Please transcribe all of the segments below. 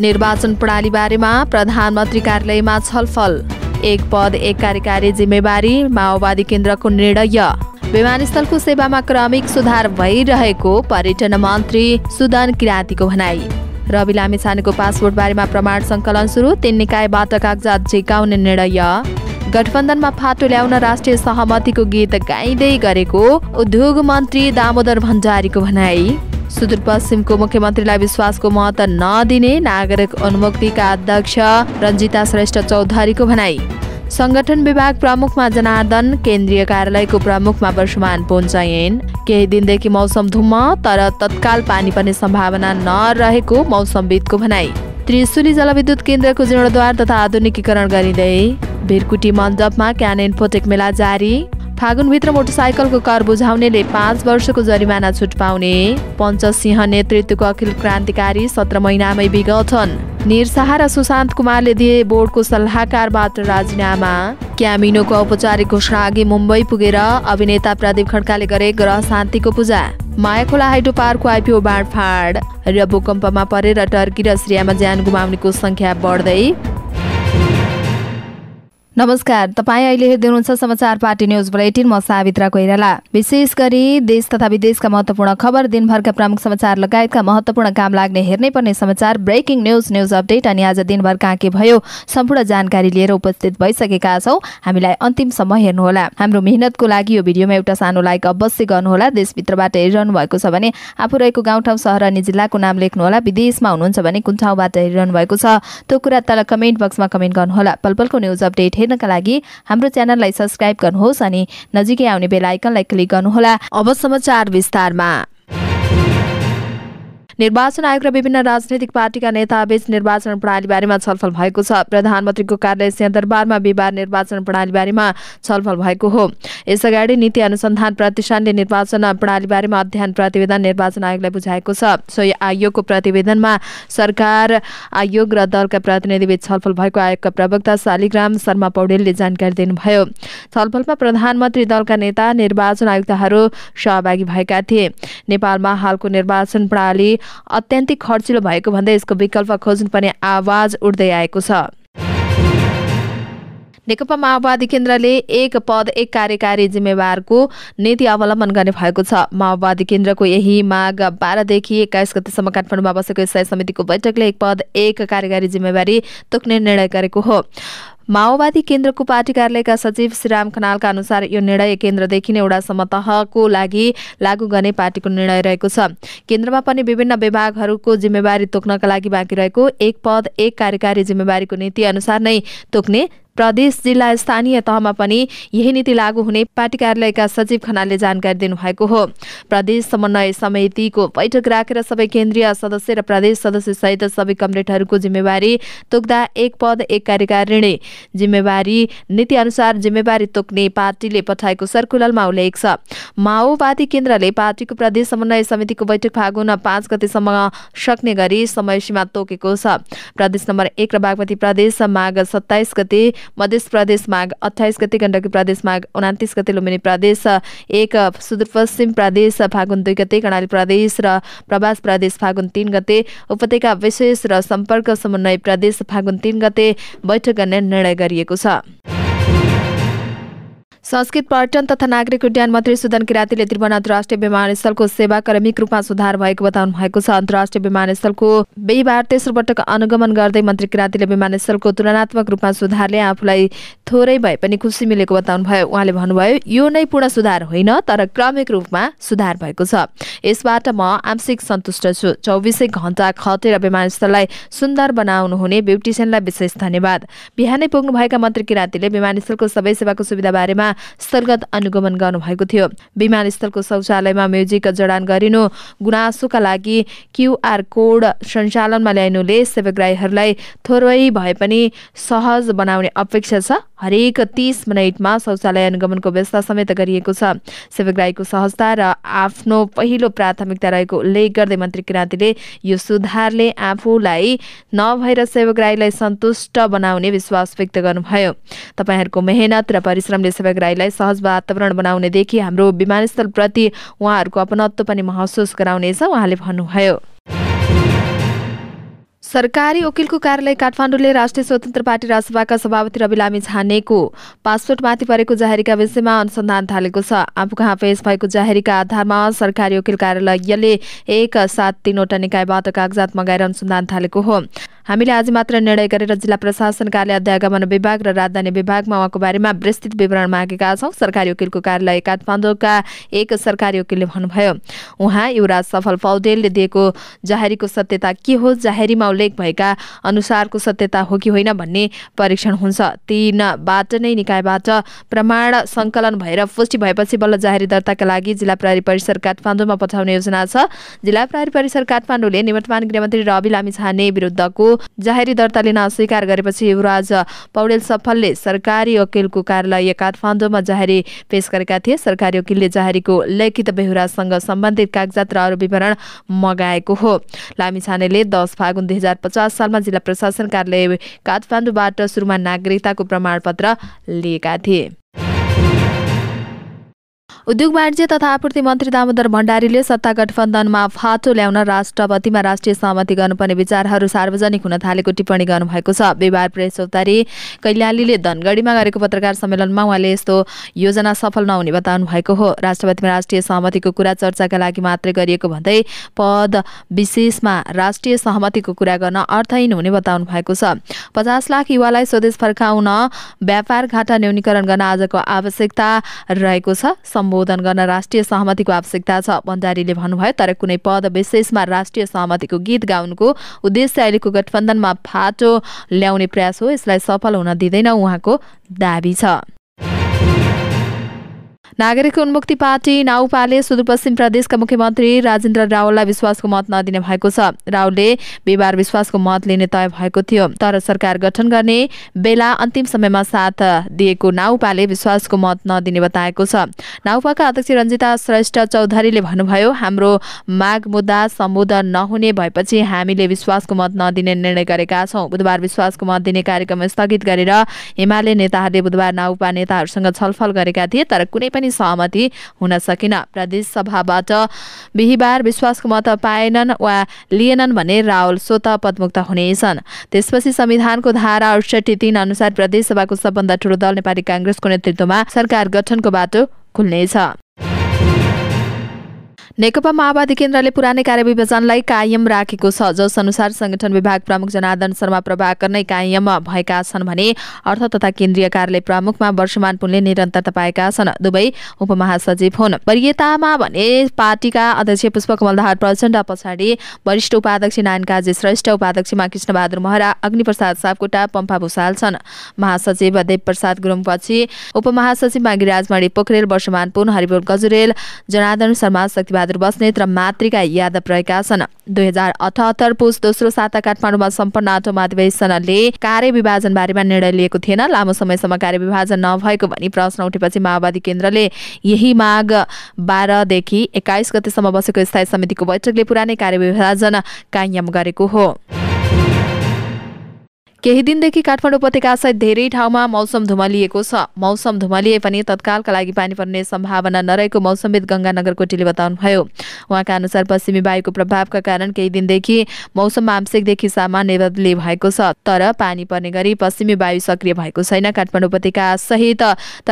निर्वाचन प्रणाली बारेमा प्रधानमन्त्री कार्यालयमा छलफल एक पद एक कार्यकारी जिम्मेवारी माओवादी केन्द्रको निर्णय विमानस्थलको सेवामा क्रमिक सुधार भइरहेको पर्यटन मन्त्री सुदन किराँतीको भनाई रवि लामिछानेको पासपोर्ट बारेमा प्रमाण सङ्कलन सुरु तीन निकायबाट कागजात झिकाउने निर्णय गठबन्धनमा फाटो ल्याउन राष्ट्रिय सहमतिको गीत गाइँदै गरेको उद्योग मन्त्री दामोदर भण्डारीको भनाई सुदूरपश्चिमको मुख्यमन्त्रीलाई विश्वासको महत्त्व नदिने नागरिक उन्मुक्तिका अध्यक्ष रञ्जिता श्रेष्ठ चौधरीको भनाई संगठन विभाग प्रमुखमा जनार्दन केन्द्रीय कार्यालयको प्रमुखमा वर्षमान पोन्चयन केही दिनदेखि मौसम धुम्म तर तत्काल पानी पर्ने सम्भावना नरहेको मौसमविदको भनाई त्रिशुली जलविद्युत केन्द्रको जीर्णद्वार तथा आधुनिकीकरण गरिँदै भिरकुटी मण्डपमा क्यानेन फोटेक मेला जारी फागुनभित्र मोटरसाइकलको कर बुझाउनेले पाँच वर्षको जरिमाना छुट पाउने पञ्चसिंह नेतृत्वको अखिल क्रान्तिकारी सत्र महिनामै विघटन निरसाह र सुशान्त कुमारले दिए बोर्डको सल्लाहकारबाट राजीनामा क्यामिनोको औपचारिक घोषणा अघि मुम्बई पुगेर अभिनेता प्रदीप खड्काले गरे ग्रह शान्तिको पूजा मायाखोला हाइड्रो पार्कको आइपिओ बाँडफाँड र भूकम्पमा परेर टर्की र सिरियामा ज्यान गुमाउनेको सङ्ख्या बढ्दै नमस्कार तपाईँ अहिले हेर्दै समाचार पार्टी न्युज बुलेटिन म सावित्रा कोइराला विशेष गरी देश तथा विदेशका महत्वपूर्ण खबर दिनभरका प्रमुख समाचार लगायतका महत्वपूर्ण काम लाग्ने हेर्नै पर्ने समाचार ब्रेकिङ न्युज न्युज अपडेट अनि आज दिनभर कहाँ के भयो सम्पूर्ण जानकारी लिएर उपस्थित भइसकेका छौँ हामीलाई अन्तिमसम्म हेर्नुहोला हाम्रो मेहनतको लागि यो भिडियोमा एउटा सानो लाइक अवश्य गर्नुहोला देशभित्रबाट हेरिरहनु भएको छ भने आफू रहेको गाउँठाउँ सहर अनि जिल्लाको नाम लेख्नुहोला विदेशमा हुनुहुन्छ भने कुन ठाउँबाट हेरिरहनु भएको छ त्यो कुरा तल कमेन्ट बक्समा कमेन्ट गर्नुहोला पलपलको न्युज अपडेट हेर्नका लागि हाम्रो च्यानललाई सब्सक्राइब गर्नुहोस् अनि नजिकै आउने बेलायकनलाई क्लिक गर्नुहोला अब समाचार विस्तारमा निर्वाचन आयोग र विभिन्न राजनैतिक पार्टीका नेताबीच निर्वाचन प्रणालीबारेमा छलफल भएको छ प्रधानमन्त्रीको कार्यालय सिंहदरबारमा बिहिबार निर्वाचन प्रणालीबारेमा छलफल भएको हो यसअगाडि नीति अनुसन्धान प्रतिष्ठानले निर्वाचन प्रणालीबारेमा अध्ययन प्रतिवेदन निर्वाचन आयोगलाई बुझाएको छ सो आयोगको प्रतिवेदनमा सरकार आयोग र दलका प्रतिनिधिबीच छलफल भएको आयोगका प्रवक्ता शालिग्राम शर्मा पौडेलले जानकारी दिनुभयो छलफलमा प्रधानमन्त्री दलका नेता निर्वाचन आयुक्तहरू सहभागी भएका थिए नेपालमा हालको निर्वाचन प्रणाली अत्यन्तै खर्चिलो भएको भन्दै यसको विकल्प खोज्नुपर्ने आवाज उठ्दै आएको छ नेकपा माओवादी केन्द्रले एक पद एक कार्यकारी जिम्मेवारको नीति अवलम्बन गर्ने भएको छ माओवादी केन्द्रको यही माग बाह्रदेखि एक्काइस गतिसम्म काठमाडौँमा बसेको स्थायी समितिको बैठकले एक पद एक कार्यकारी जिम्मेवारी तोक्ने निर्णय गरेको हो माओवादी केन्द्रको पार्टी कार्यालयका सचिव श्रीराम खनालका अनुसार यो निर्णय केन्द्रदेखि नै एउटासम्म तहको लागि लागू गर्ने पार्टीको निर्णय रहेको छ केन्द्रमा पनि विभिन्न विभागहरूको जिम्मेवारी तोक्नका लागि बाँकी रहेको एक पद एक कार्यकारी जिम्मेवारीको नीति अनुसार नै तोक्ने प्रदेश जिल्ला स्थानीय तहमा पनि यही नीति लागू हुने पार्टी कार्यालयका सचिव खनालले जानकारी दिनुभएको हो प्रदेश समन्वय समितिको बैठक राखेर सबै केन्द्रीय सदस्य र प्रदेश सदस्य सहित सबै कमरेटहरूको जिम्मेवारी तोक्दा एक पद एक कार्यकारिणी जिम्मेवारी नीति अनुसार जिम्मेवारी तोक्ने पार्टीले पठाएको सर्कुलरमा उल्लेख छ माओवादी केन्द्रले पार्टीको प्रदेश समन्वय समितिको बैठक फागुन पाँच गतिसम्म सक्ने गरी समय सीमा तोकेको छ प्रदेश नम्बर एक र बागमती प्रदेश माघ सत्ताइस गते मध्य प्रदेश माग अठाइस गते गण्डकी प्रदेश माग उनातिस गते लुम्बिनी प्रदेश एक सुदूरपश्चिम प्रदेश फागुन दुई गते कर्णाली प्रदेश र प्रवास प्रदेश फागुन तिन गते उपत्यका विशेष र सम्पर्क समन्वय प्रदेश फागुन तिन गते बैठक गर्ने निर्णय गरिएको छ संस्कृत पर्यटन तथा नागरिक उड्डयन मन्त्री सुदन किरातीले त्रिभुवन अन्तर्राष्ट्रिय विमानस्थलको सेवा क्रमिक रूपमा सुधार भएको बताउनु भएको छ अन्तर्राष्ट्रिय विमानस्थलको बिहिबार तेस्रो पटक अनुगमन गर्दै मन्त्री किरातीले विमानस्थलको तुलनात्मक रूपमा सुधारले आफूलाई थोरै भए पनि खुसी मिलेको बताउनुभयो उहाँले भन्नुभयो यो नै पूर्ण सुधार होइन तर क्रमिक रूपमा सुधार भएको छ यसबाट म आंशिक सन्तुष्ट छु चौबिसै घण्टा खटेर विमानस्थललाई सुन्दर बनाउनु हुने ब्युटिसियनलाई विशेष धन्यवाद बिहानै पुग्नुभएका मन्त्री किरातीले विमानस्थलको सबै सेवाको सुविधा बारेमा स्थलगत अनुगमन गर्नुभएको थियो विमानस्थलको शौचालयमा म्युजिक जडान गरिनु गुनासोका लागि क्युआर कोड सञ्चालनमा ल्याइनुले सेवाग्राहीहरूलाई थोरै भए पनि सहज बनाउने अपेक्षा छ हरेक तिस मिनटमा शौचालय अनुगमनको व्यवस्था समेत गरिएको छ सेवाग्राहीको सहजता र आफ्नो पहिलो प्राथमिकता रहेको उल्लेख गर्दै मन्त्री किराँतीले यो सुधारले आफूलाई नभएर सेवाग्राहीलाई सन्तुष्ट बनाउने विश्वास व्यक्त गर्नुभयो तपाईँहरूको मेहनत र परिश्रमले सेवाग्राही राईलाई सहज वातावरण बनाउनेदेखि हाम्रो विमानस्थलप्रति उहाँहरूको अपनत्व पनि महसुस गराउनेछ उहाँले भन्नुभयो सरकारी वकिलको कार्यालय काठमाडौँले राष्ट्रिय स्वतन्त्र पार्टी राजसभाका सभापति रवि लामी छानेको पासपोर्टमाथि परेको जाहेरीका विषयमा अनुसन्धान थालेको छ आफू कहाँ पेश भएको जाहेरीका आधारमा सरकारी वकिल कार्यालयले एक सात तिनवटा निकायबाट कागजात मगाएर अनुसन्धान थालेको हो हामीले आज मात्र निर्णय गरेर जिल्ला प्रशासन कार्यालय अध्यागमन विभाग र राजधानी विभागमा उहाँको बारेमा विस्तृत विवरण मागेका छौँ सरकारी वकिलको कार्यालय काठमाडौँका एक सरकारी वकिलले भन्नुभयो उहाँ युवराज सफल पौडेलले दिएको जाहेरीको सत्यता के हो जाहेरीमा उल्लेख भएका अनुसारको सत्यता हो कि होइन भन्ने परीक्षण हुन्छ तिनबाट नै निकायबाट प्रमाण सङ्कलन भएर पुष्टि भएपछि बल्ल जाहेरी दर्ताका लागि जिल्ला प्रहरी परिसर काठमाडौँमा पठाउने योजना छ जिल्ला प्रहरी परिसर काठमाडौँले निवर्तमान गृहमन्त्री रवि लामी छाने विरुद्धको जाहेरी दर्ता लिन अस्वीकार गरेपछि युवराज पौडेल सफलले सरकारी वकिलको कार्यालय काठमाडौँमा जाहेरी पेश गरेका थिए सरकारी वकिलले जाहेरीको लिखित बेहुरासँग सम्बन्धित कागजात र अरू विवरण मगाएको हो लामिछानेले दस फागुन दुई हजार हजार पचास सालमा जिल्ला प्रशासन कार्यालय काठमाडौँबाट सुरुमा नागरिकताको प्रमाणपत्र लिएका थिए उद्योग वाणिज्य तथा आपूर्ति मन्त्री दामोदर भण्डारीले सत्ता गठबन्धनमा फाटो ल्याउन राष्ट्रपतिमा राष्ट्रिय सहमति गर्नुपर्ने विचारहरू सार्वजनिक हुन थालेको टिप्पणी गर्नुभएको छ व्यवहार प्रेस चौतारी कैलालीले धनगढीमा गरेको पत्रकार सम्मेलनमा उहाँले यस्तो योजना सफल नहुने बताउनु भएको हो राष्ट्रपतिमा राष्ट्रिय सहमतिको कुरा चर्चाका लागि मात्रै गरिएको भन्दै पद विशेषमा राष्ट्रिय सहमतिको कुरा गर्न अर्थहीन हुने बताउनु भएको छ पचास लाख युवालाई स्वदेश फर्काउन व्यापार घाटा न्यूनीकरण गर्न आजको आवश्यकता रहेको छ सम्बोधन गर्न राष्ट्रिय सहमतिको आवश्यकता छ भण्डारीले भन्नुभयो तर कुनै पद विशेषमा राष्ट्रिय सहमतिको गीत गाउनुको उद्देश्य अहिलेको गठबन्धनमा फाटो ल्याउने प्रयास हो यसलाई सफल हुन दिँदैन उहाँको दावी छ नागरिक उन्मुक्ति पार्टी नाउपाले सुदूरपश्चिम प्रदेशका मुख्यमन्त्री राजेन्द्र रावललाई विश्वासको मत नदिने भएको छ रावलले बिहिबार विश्वासको मत लिने तय भएको थियो तर सरकार गठन गर्ने बेला अन्तिम समयमा साथ दिएको नाउपाले विश्वासको मत नदिने बताएको छ नाउपाका अध्यक्ष रञ्जिता श्रेष्ठ चौधरीले भन्नुभयो हाम्रो माग मुद्दा सम्बोधन नहुने भएपछि हामीले विश्वासको मत नदिने निर्णय गरेका छौँ बुधबार विश्वासको मत दिने कार्यक्रम स्थगित गरेर हिमालय नेताहरूले बुधबार नाउपा नेताहरूसँग छलफल गरेका थिए तर कुनै पनि सहमति हुन सकेन प्रदेश सभाबाट बिहिबार विश्वासको मत पाएनन् वा लिएनन् भने रावल स्वत पदमुक्त हुनेछन् त्यसपछि संविधानको धारा अडसठी तीन अनुसार सभाको सबभन्दा ठूलो दल नेपाली काङ्ग्रेसको नेतृत्वमा सरकार गठनको बाटो खुल्नेछ नेकपा माओवादी केन्द्रले पुरानै कार्यविभाजनलाई कायम राखेको छ जस अनुसार संगठन विभाग प्रमुख जनादन शर्मा प्रभाकर नै कायम भएका छन् भने अर्थ तथा केन्द्रीय कार्यालय प्रमुखमा वर्षमान पुनले निरन्तरता पाएका छन् दुवै उपमहासचिव हुन् वरियतामा भने पार्टीका अध्यक्ष पुष्पकमल दाहाल प्रचण्ड पछाडि वरिष्ठ उपाध्यक्ष नायन काजी श्रेष्ठ उपाध्यक्षमा कृष्णबहादुर महरा अग्निप्रसाद सापकोटा पम्पा भूषाल छन् महासचिव देवप्रसाद गुरुङपछि उपमहासचिवमा मणि पोखरेल वर्षमान पुन हरिबोल गजुरेल जनादन शर्मा शक्ति बहादुर बस्नेत र मातृका यादव रहेका छन् दुई हजार अठहत्तर पुस दोस्रो साता काठमाडौँमा सम्पन्न आठौँ अधिवेशनले कार्य विभाजन बारेमा निर्णय लिएको थिएन लामो समयसम्म कार्य विभाजन नभएको भनी प्रश्न उठेपछि माओवादी केन्द्रले यही माग बाह्रदेखि एक्काइस गतेसम्म बसेको स्थायी समितिको बैठकले पुरानै कार्य विभाजन कायम गरेको हो केही दिनदेखि काठमाडौँ उपत्यकासहित धेरै ठाउँमा मौसम धुमलिएको छ मौसम धुमलिए पनि तत्कालका लागि पानी पर्ने सम्भावना नरहेको मौसमविद गङ्गानगर कोटीले बताउनुभयो उहाँका अनुसार पश्चिमी वायुको प्रभावका कारण केही दिनदेखि मौसम आंशिकदेखि सामान्य बदली भएको छ तर पानी पर्ने गरी पश्चिमी वायु सक्रिय भएको छैन काठमाडौँ उपत्यका सहित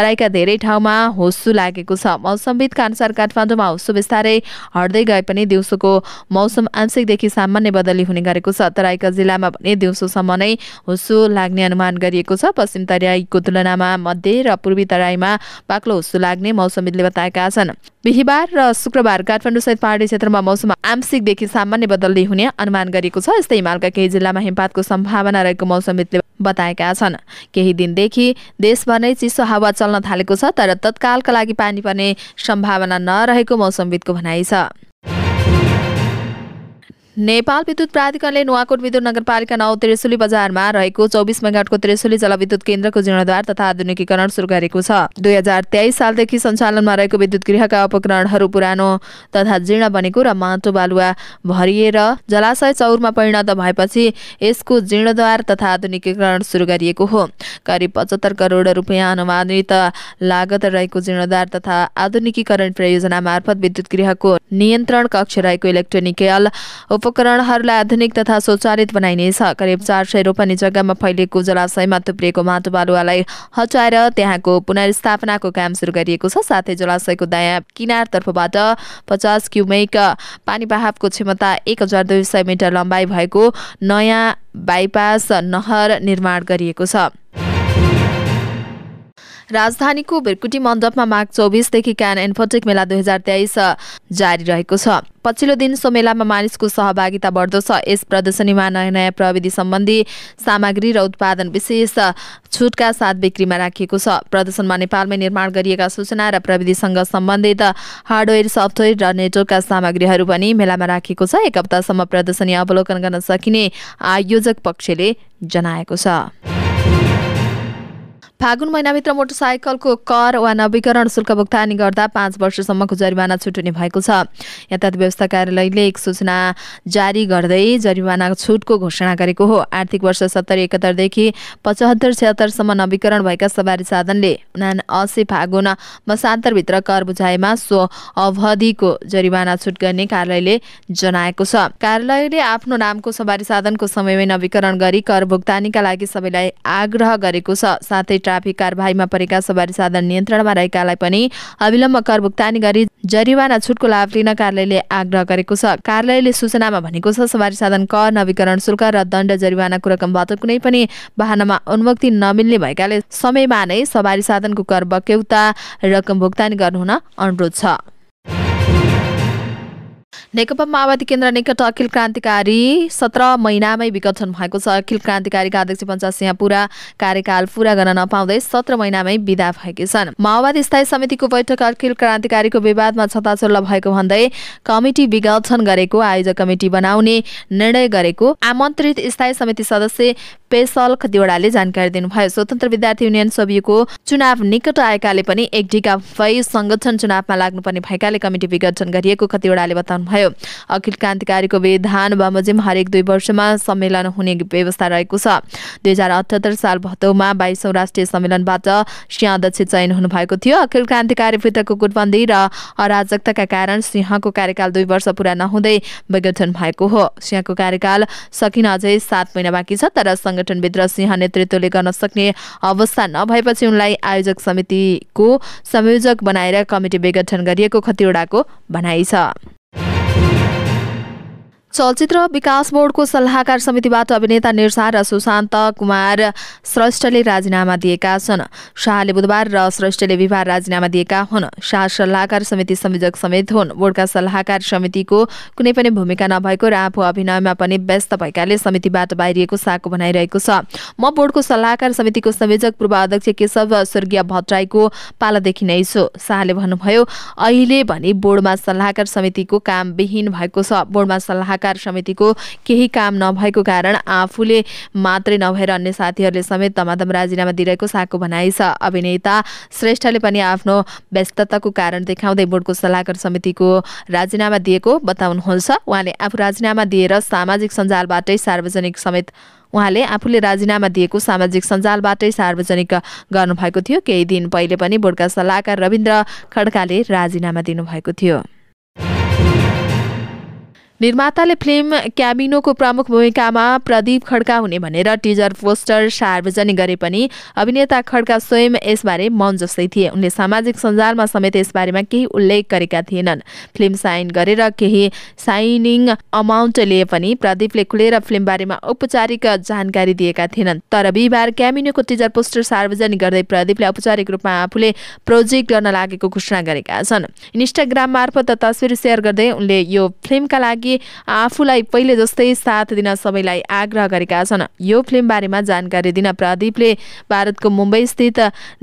तराईका धेरै ठाउँमा होसु लागेको छ मौसमविदका अनुसार काठमाडौँमा होसु बिस्तारै हट्दै गए पनि दिउँसोको मौसम आंशिकदेखि सामान्य बदली हुने गरेको छ तराईका जिल्लामा भने दिउँसोसम्म नै हुस्सु लाग्ने अनुमान गरिएको छ पश्चिम तराईको तुलनामा मध्य र पूर्वी तराईमा बाक्लो हुस्सु लाग्ने मौसमविदले बताएका छन् बिहिबार र शुक्रबार काठमाडौँ सहित पहाडी क्षेत्रमा मौसम आंशिकदेखि सामान्य बदल्दै हुने अनुमान गरिएको छ यस्तै हिमालका केही जिल्लामा हिमपातको सम्भावना रहेको मौसमविदले बताएका छन् केही दिनदेखि देशभर नै चिसो हावा चल्न थालेको छ तर तत्कालका लागि पानी पर्ने सम्भावना नरहेको मौसमविदको भनाइ छ नेपाल विद्युत प्राधिकरणले नुवाकोट विद्युत नगरपालिका नौ त्रिसुली बजारमा रहेको चौबिस मेगाटको त्रिसुली जलविद्युत केन्द्रको जीर्णद्वार तथा आधुनिकीकरण सुरु गरेको छ दुई हजार तेइस सालदेखि सञ्चालनमा रहेको विद्युत गृहका उपकरणहरू पुरानो तथा जीर्ण बनेको र माटो बालुवा भरिएर जलाशय चौरमा परिणत भएपछि यसको जीर्णद्वार तथा आधुनिकीकरण सुरु गरिएको हो करिब पचहत्तर करोड रुपियाँ अनुमानित लागत रहेको जीर्णद्वार तथा आधुनिकीकरण परियोजना मार्फत विद्युत गृहको नियन्त्रण कक्ष रहेको इलेक्ट्रोनिकल उप उपकरणहरूलाई आधुनिक तथा स्वचालित बनाइनेछ करिब चार सय रोपनी जग्गामा फैलिएको जलाशयमा थुप्रिएको माटो बालुवालाई हटाएर त्यहाँको पुनर्स्थापनाको काम सुरु गरिएको छ साथै जलाशयको दायाँ किनारतर्फबाट पचास क्युमेक पानी बहावको क्षमता एक हजार दुई सय मिटर लम्बाइ भएको नयाँ बाइपास नहर निर्माण गरिएको छ राजधानीको बिरकुटी मण्डपमा माघ चौबिसदेखि क्यान एन्फोटेक मेला दुई हजार तेइस जारी रहेको छ पछिल्लो दिन सो मेलामा मानिसको सहभागिता बढ्दो छ यस प्रदर्शनीमा नयाँ नयाँ प्रविधि सम्बन्धी सामग्री र उत्पादन विशेष छुटका साथ बिक्रीमा राखिएको छ प्रदर्शनमा नेपालमै निर्माण गरिएका सूचना र प्रविधिसँग सम्बन्धित हार्डवेयर सफ्टवेयर र नेटवर्कका सामग्रीहरू पनि मेलामा राखिएको छ एक हप्तासम्म प्रदर्शनी अवलोकन गर्न सकिने आयोजक पक्षले जनाएको छ फागुन महिनाभित्र मोटरसाइकलको कर वा नवीकरण शुल्क भुक्तानी गर्दा पाँच वर्षसम्मको जरिवाना हुने भएको छ यातायात व्यवस्था कार्यालयले एक सूचना जारी गर्दै जरिवाना छुटको घोषणा गरेको हो आर्थिक वर्ष सत्तरी एकहत्तरदेखि पचहत्तर छत्तरसम्म नवीकरण भएका सवारी साधनले उना असी फागुन मसान्तरभित्र कर बुझाएमा सो अवधिको जरिवाना छुट गर्ने कार्यालयले जनाएको छ कार्यालयले आफ्नो नामको सवारी साधनको समयमै नवीकरण गरी कर भुक्तानीका लागि सबैलाई आग्रह गरेको छ साथै ट्राफिक कारवाहीमा परेका सवारी साधन नियन्त्रणमा रहेकालाई पनि अविलम्ब कर भुक्तानी गरी जरिवाना छुटको लाभ लिन कार्यालयले आग्रह गरेको छ कार्यालयले सूचनामा भनेको छ सवारी साधन कर नवीकरण शुल्क र दण्ड जरिवानाको रकमबाट कुनै पनि वाहनमा उन्मुक्ति नमिल्ने भएकाले समयमा नै सवारी साधनको कर बक्यौता रकम भुक्तानी गर्नुहुन अनुरोध छ नेकपा माओवादी केन्द्र निकट अखिल क्रान्तिकारी सत्र महिनामै विघटन भएको छ अखिल क्रान्तिकारीका अध्यक्ष पञ्चायत सिंह पुरा कार्यकाल पुरा गर्न नपाउँदै सत्र महिनामै विदा भएकी छन् माओवादी स्थायी समितिको बैठक अखिल क्रान्तिकारीको विवादमा छताछुल्ल भएको भन्दै कमिटी विघटन गरेको आयोजक कमिटी बनाउने निर्णय गरेको आमन्त्रित स्थायी समिति सदस्य पेसल खतिवड़ाले जानकारी दिनुभयो स्वतन्त्र विद्यार्थी युनियन सभिको चुनाव निकट आएकाले पनि एक ढिका भई संगठन चुनावमा लाग्नुपर्ने भएकाले कमिटी विघटन गरिएको खतिवड़ाले बताउनुभयो अखिल क्रान्तिकारीको विधान बमोजिम हरेक दुई वर्षमा सम्मेलन हुने व्यवस्था रहेको छ दुई हजार अठहत्तर साल भदौमा बाइसौँ राष्ट्रिय सम्मेलनबाट सिंह अध्यक्ष चयन हुनुभएको थियो अखिल क्रान्तिकारी क्रान्तिकारीभित्रको गुटबन्दी र अराजकताका कारण सिंहको कार्यकाल दुई वर्ष पुरा नहुँदै विघटन भएको हो सिंहको कार्यकाल सकिन अझै सात महिना बाँकी छ तर संगठनभित्र सिंह नेतृत्वले गर्न सक्ने अवस्था नभएपछि उनलाई आयोजक समितिको संयोजक बनाएर कमिटी विघटन गरिएको खतिवड़ाको भनाइ छ चलचित्र विकास बोर्डको सल्लाहकार समितिबाट अभिनेता निर्सा र सुशान्त कुमार श्रेष्ठले राजीनामा दिएका छन् शाहले बुधबार र श्रेष्ठले बिहिबार राजीनामा दिएका हुन् शाह सल्लाहकार समिति संयोजक समेत हुन् बोर्डका सल्लाहकार समितिको कुनै पनि भूमिका नभएको र आफू अभिनयमा पनि व्यस्त भएकाले समितिबाट बाहिरिएको साको भनाइरहेको छ म बोर्डको सल्लाहकार समितिको संयोजक पूर्व अध्यक्ष केशव स्वर्गीय भट्टराईको पालादेखि नै छु शाहले भन्नुभयो अहिले भने बोर्डमा सल्लाहकार समितिको काम विहीन भएको छ बोर्डमा सल्लाह सल्लाहकार समितिको केही काम नभएको कारण आफूले मात्रै नभएर अन्य साथीहरूले समेत धमाधम राजीनामा दिइरहेको साको भनाइ छ अभिनेता श्रेष्ठले पनि आफ्नो व्यस्तताको कारण देखाउँदै बोर्डको सल्लाहकार समितिको राजीनामा दिएको बताउनुहुन्छ उहाँले आफू राजीनामा दिएर सामाजिक सञ्जालबाटै सार्वजनिक समेत उहाँले आफूले राजीनामा दिएको सामाजिक सञ्जालबाटै सार्वजनिक गर्नुभएको थियो केही दिन पहिले पनि बोर्डका सल्लाहकार रविन्द्र खड्काले राजीनामा दिनुभएको थियो निर्माताले फिल्म क्यामिनोको प्रमुख भूमिकामा प्रदीप खड्का हुने भनेर टिजर पोस्टर सार्वजनिक गरे पनि अभिनेता खड्का स्वयं यसबारे मन जस्तै थिए उनले सामाजिक सञ्जालमा समेत यसबारेमा केही उल्लेख गरेका थिएनन् फिल्म साइन गरेर केही साइनिङ अमाउन्ट लिए पनि प्रदीपले खुलेर फिल्मबारेमा औपचारिक जानकारी दिएका थिएनन् तर बिहिबार क्यामिनोको टिजर पोस्टर सार्वजनिक गर्दै प्रदीपले औपचारिक रूपमा आफूले प्रोजेक्ट गर्न लागेको घोषणा गरेका छन् इन्स्टाग्राम मार्फत तस्विर सेयर गर्दै उनले यो फिल्मका लागि लागि आफूलाई पहिले जस्तै साथ दिन सबैलाई आग्रह गरेका छन् यो फिल्म बारेमा जानकारी दिन प्रदीपले भारतको मुम्बई स्थित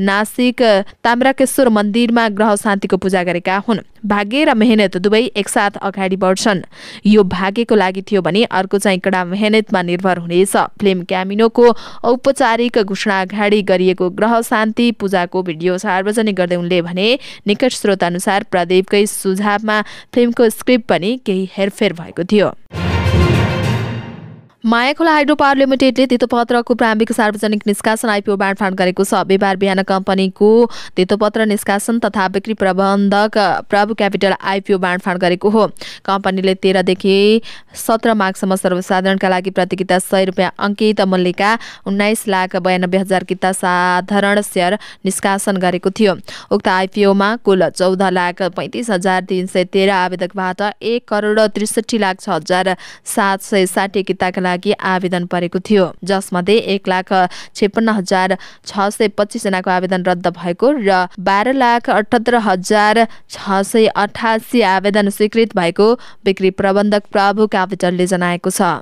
नासिक ताम्राकेश्वर मन्दिरमा ग्रह शान्तिको पूजा गरेका हुन् भाग्य र मेहनत दुवै एकसाथ अगाडि बढ्छन् यो भाग्यको लागि थियो भने अर्को चाहिँ कडा मेहनतमा निर्भर हुनेछ फिल्म क्यामिनोको औपचारिक घोषणा अगाडि गरिएको ग्रह शान्ति पूजाको भिडियो सार्वजनिक गर्दै उनले भने निकट अनुसार प्रदीपकै सुझावमा फिल्मको स्क्रिप्ट पनि केही हेरफेर भएको थियो मायाखोला हाइड्रो पावर लिमिटेडले तितोपत्रको प्रारम्भिक सार्वजनिक निष्कासन आइपिओ बाँडफाँड गरेको छ बिहिबार बिहान कम्पनीको तितोपत्र निष्कासन तथा बिक्री प्रबन्धक प्रभु क्यापिटल आइपिओ बाँडफाँड गरेको हो कम्पनीले तेह्रदेखि सत्र मार्कसम्म सर्वसाधारणका लागि प्रतिकिता सय रुपियाँ अङ्कित मूल्यका उन्नाइस लाख बयानब्बे हजार किता साधारण सेयर निष्कासन गरेको थियो उक्त आइपिओमा कुल चौध लाख पैँतिस हजार तिन सय तेह्र आवेदकबाट एक करोड त्रिसठी लाख छ हजार सात सय साठी किताका लागि आवेदन परेको थियो जसमध्ये एक लाख छेपन्न हजार छ सय पच्चिसजनाको आवेदन रद्द भएको र बाह्र लाख अठहत्तर हजार छ सय अठासी आवेदन स्वीकृत भएको बिक्री प्रबन्धक प्रभु काविटलले जनाएको छ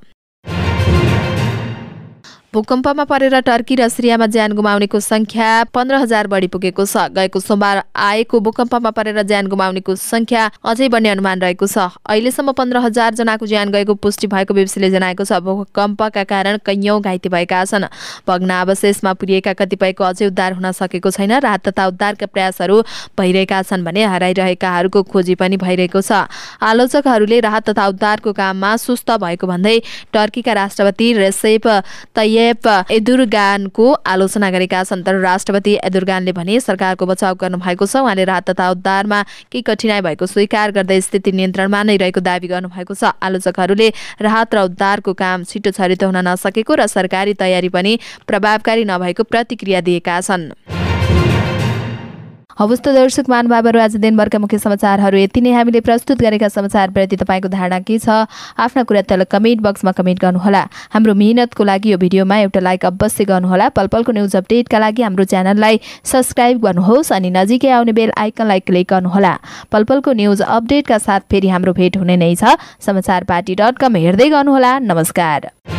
भूकम्पमा परेर टर्की र सिरियामा ज्यान गुमाउनेको संख्या पन्ध्र हजार बढी पुगेको छ गएको सोमबार आएको भूकम्पमा परेर ज्यान गुमाउनेको संख्या अझै बढ्ने अनुमान रहेको छ अहिलेसम्म पन्ध्र हजार जनाको ज्यान गएको पुष्टि भएको बिबिसीले जनाएको छ भूकम्पका कारण कैयौँ घाइते भएका छन् भग्न अवशेषमा पुर्याएका कतिपयको अझै उद्धार हुन सकेको छैन राहत तथा उद्धारका प्रयासहरू भइरहेका छन् भने हराइरहेकाहरूको खोजी पनि भइरहेको छ आलोचकहरूले राहत तथा उद्धारको काममा सुस्त भएको भन्दै टर्कीका राष्ट्रपति रेसेप तय जेप एदुरगानको आलोचना गरेका छन् तर राष्ट्रपति एदुरगानले भने सरकारको बचाव गर्नु भएको छ उहाँले राहत तथा उद्धारमा केही कठिनाई भएको स्वीकार गर्दै स्थिति नियन्त्रणमा नै रहेको दावी गर्नुभएको छ आलोचकहरूले राहत र उद्धारको काम छिटो छरित हुन नसकेको र सरकारी तयारी पनि प्रभावकारी नभएको प्रतिक्रिया दिएका छन् हवस् त दर्शक महानुभावहरू आज दिनभरका मुख्य समाचारहरू यति नै हामीले प्रस्तुत गरेका समाचारप्रति तपाईँको धारणा के छ आफ्ना कुरा तल कमेन्ट बक्समा कमेन्ट गर्नुहोला हाम्रो मिहिनेतको लागि यो भिडियोमा एउटा लाइक अवश्य गर्नुहोला पल पलको न्युज अपडेटका लागि हाम्रो च्यानललाई सब्सक्राइब गर्नुहोस् अनि नजिकै आउने बेल आइकनलाई क्लिक गर्नुहोला पल पलको न्युज अपडेटका साथ फेरि हाम्रो भेट हुने नै छ समाचार पार्टी डट कम हेर्दै गर्नुहोला नमस्कार